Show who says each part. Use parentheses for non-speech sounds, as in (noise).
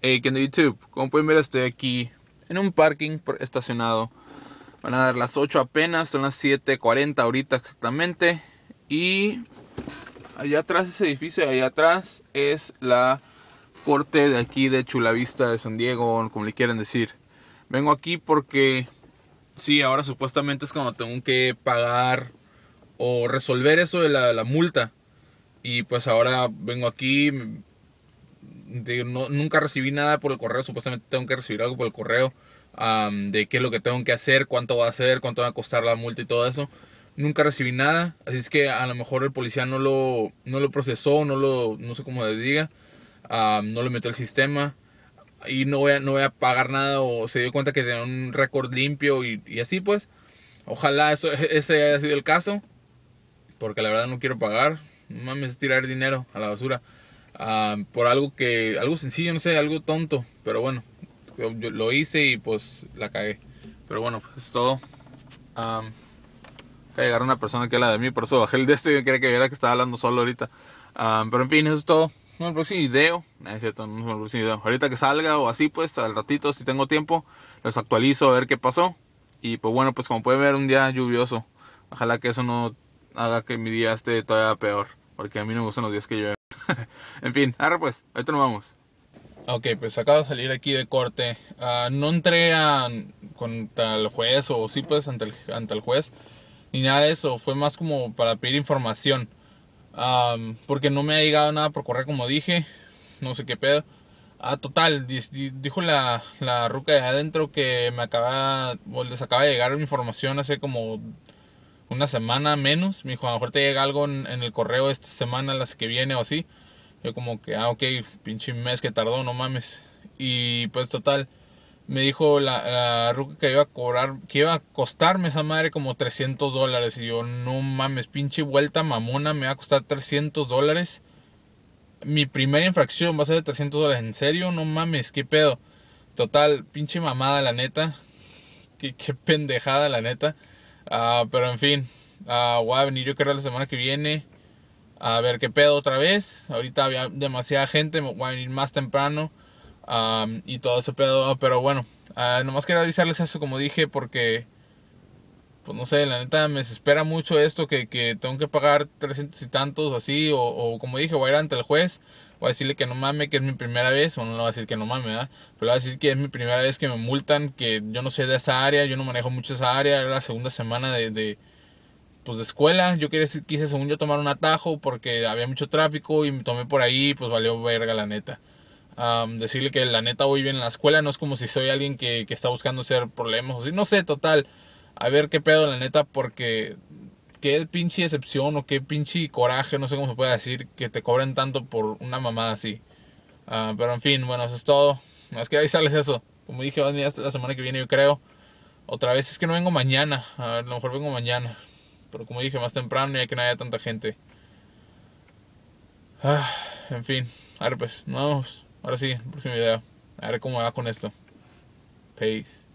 Speaker 1: Hey, de YouTube, como pueden ver estoy aquí en un parking estacionado. Van a dar las 8 apenas, son las 7.40 ahorita exactamente. Y allá atrás ese edificio, allá atrás es la corte de aquí de Chula Vista de San Diego, como le quieren decir. Vengo aquí porque sí, ahora supuestamente es cuando tengo que pagar o resolver eso de la, la multa. Y pues ahora vengo aquí, nunca recibí nada por el correo, supuestamente tengo que recibir algo por el correo, de qué es lo que tengo que hacer, cuánto va a ser, cuánto va a costar la multa y todo eso. Nunca recibí nada, así es que a lo mejor el policía no lo, no lo procesó, no lo, no sé cómo le diga, no lo metió al sistema y no voy, a, no voy a pagar nada o se dio cuenta que tenía un récord limpio y, así pues. Ojalá eso, e, ese haya sido el caso, porque la verdad no quiero pagar, no mames, tirar dinero a la basura por algo que, algo sencillo, no sé, algo tonto, pero bueno, lo hice y pues la cagué. Pero bueno, pues es todo. Um, a una persona que la de mí, por eso bajé el de este, que quería que viera que estaba hablando solo ahorita. pero en fin, eso es todo. Un próximo video. No cierto, el próximo video. Ahorita que salga o así, pues al ratito, si tengo tiempo, los actualizo a ver qué pasó. Y pues bueno, pues como pueden ver, un día lluvioso. Ojalá que eso no haga que mi día esté todavía peor. Porque a mí no me gustan los días que llueve. (laughs) en fin, ahora pues, ahorita nos vamos. Ok, pues acabo de salir aquí de corte. Ah, no entré a, contra el juez o sí pues ante el, ante el juez ni nada de eso. Fue más como para pedir información. porque no me ha llegado nada por correr como dije. No sé qué pedo. Ah, total, dijo la, la ruca de adentro que me acaba, o les acaba de llegar información hace como una semana menos. Me dijo, a lo mejor te llega algo en, el correo esta semana, las que viene o así. Yo como que, ah, ok, pinche mes que tardó, no mames. Y pues total, me dijo la, la ruca que iba a cobrar, que iba a costarme esa madre como 300 dólares. Y yo, no mames, pinche vuelta mamona, me va a costar 300 dólares. Mi primera infracción va a ser de 300 dólares, ¿en serio? No mames, qué pedo. Total, pinche mamada, la neta. Qué, qué pendejada, la neta. Ah, pero en fin, ah, voy a venir yo creo la semana que viene a ver qué pedo otra vez. Ahorita había demasiada gente, voy a venir más temprano y todo ese pedo. Pero bueno, ah, nomás quería avisarles eso como dije porque pues no sé, la neta me desespera mucho esto que, tengo que pagar 300 y tantos así, o, o, como dije, voy a ir ante el juez, voy a decirle que no mame, que es mi primera vez, o no voy a decir que no mame, ¿verdad? Pero voy a decir que es mi primera vez que me multan, que yo no sé de esa área, yo no manejo mucho esa área, era la segunda semana de, pues de escuela, yo quise, quise según yo tomar un atajo porque había mucho tráfico y me tomé por ahí, pues valió verga la neta. decirle que la neta voy bien en la escuela, no es como si soy alguien que, está buscando hacer problemas, o no sé, total a ver qué pedo, la neta, porque qué pinche excepción o qué pinche coraje, no sé cómo se puede decir, que te cobren tanto por una mamada así. Ah, pero en fin, bueno, eso es todo. Más que sales eso. Como dije, la semana que viene, yo creo. Otra vez es que no vengo mañana. A, ver, a lo mejor vengo mañana. Pero como dije, más temprano, ya que no haya tanta gente. Ah, en fin, A ver, pues, nos vamos. Ahora sí, próximo video. A ver cómo va con esto. Peace.